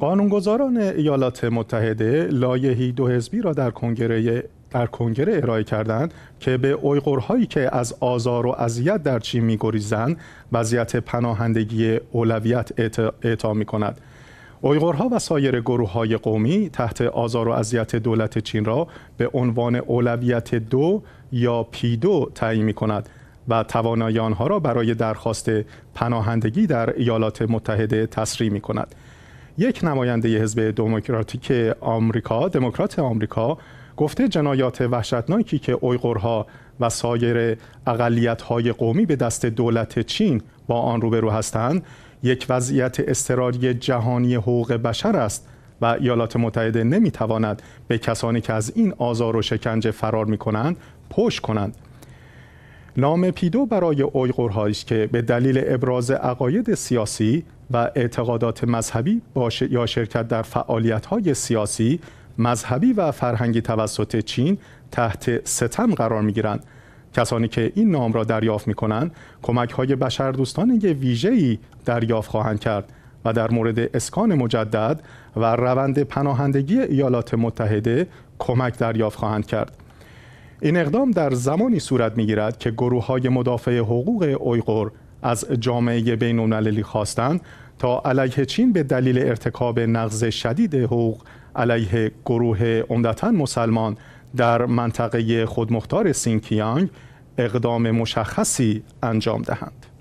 قانونگذاران ایالات متحده لایحه دو حزبی را در کنگره در کنگره ارائه کردند که به اویغورهایی که از آزار و اذیت در چین می‌گریزند وضعیت پناهندگی اولویت اعطا می‌کند. اویغورها و سایر گروه‌های قومی تحت آزار و اذیت دولت چین را به عنوان اولویت دو یا پی دو تعیین می و توانایی آنها را برای درخواست پناهندگی در ایالات متحده تسریع می یک نماینده حزب دموکراتیک آمریکا دموکرات آمریکا گفته جنایات وحشتناکی که اویغورها و سایر اقلیت‌های قومی به دست دولت چین با آن روبرو هستند یک وضعیت اضطراری جهانی حقوق بشر است و ایالات متحده نمیتواند به کسانی که از این آزار و شکنجه فرار می کنند پشت کنند نام پیدو برای اویغورهایی که به دلیل ابراز عقاید سیاسی و اعتقادات مذهبی یا شرکت در فعالیت‌های سیاسی، مذهبی و فرهنگی توسط چین تحت ستم قرار می‌گیرند. کسانی که این نام را دریافت می‌کنند، کمک‌های بشردوستانه ویژه‌ای دریافت خواهند کرد و در مورد اسکان مجدد و روند پناهندگی ایالات متحده کمک دریافت خواهند کرد. این اقدام در زمانی صورت میگیرد که گروه های مدافع حقوق اویغور از جامعه بین خواستند تا علیه چین به دلیل ارتکاب نقض شدید حقوق علیه گروه عمدتا مسلمان در منطقه خودمختار سینکیانگ اقدام مشخصی انجام دهند.